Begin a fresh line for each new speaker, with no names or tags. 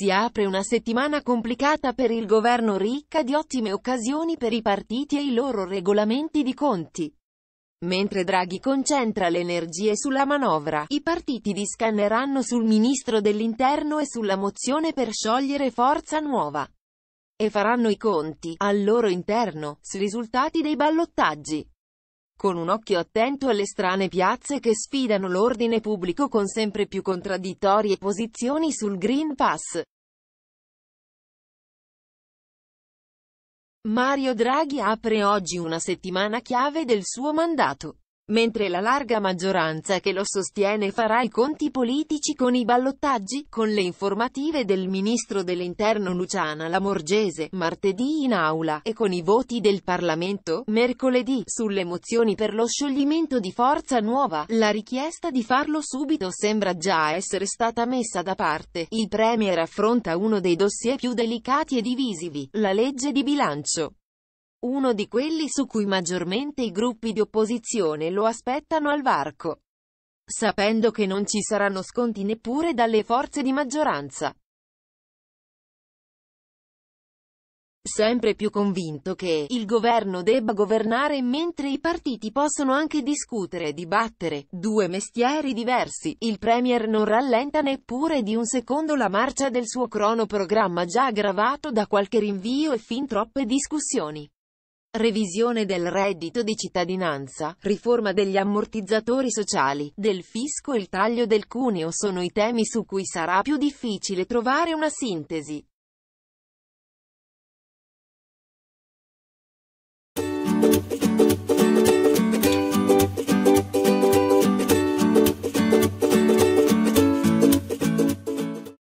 Si apre una settimana complicata per il governo ricca di ottime occasioni per i partiti e i loro regolamenti di conti. Mentre Draghi concentra le energie sulla manovra, i partiti discanneranno sul ministro dell'interno e sulla mozione per sciogliere Forza Nuova. E faranno i conti, al loro interno, sui risultati dei ballottaggi. Con un occhio attento alle strane piazze che sfidano l'ordine pubblico con sempre più contraddittorie posizioni sul Green Pass.
Mario Draghi apre oggi una
settimana chiave del suo mandato mentre la larga maggioranza che lo sostiene farà i conti politici con i ballottaggi, con le informative del ministro dell'interno Luciana Lamorgese, martedì in aula, e con i voti del Parlamento, mercoledì, sulle mozioni per lo scioglimento di Forza Nuova, la richiesta di farlo subito sembra già essere stata messa da parte. Il Premier affronta uno dei dossier più delicati e divisivi, la legge di bilancio uno di quelli su cui maggiormente i gruppi di opposizione lo aspettano al varco, sapendo che non ci saranno sconti neppure dalle forze di maggioranza. Sempre più convinto che il governo debba governare mentre i partiti possono anche discutere e dibattere, due mestieri diversi, il Premier non rallenta neppure di un secondo la marcia del suo cronoprogramma già aggravato da qualche rinvio e fin troppe discussioni revisione del reddito di cittadinanza, riforma degli ammortizzatori sociali, del fisco e il taglio del cuneo sono i temi su cui sarà più difficile trovare una sintesi.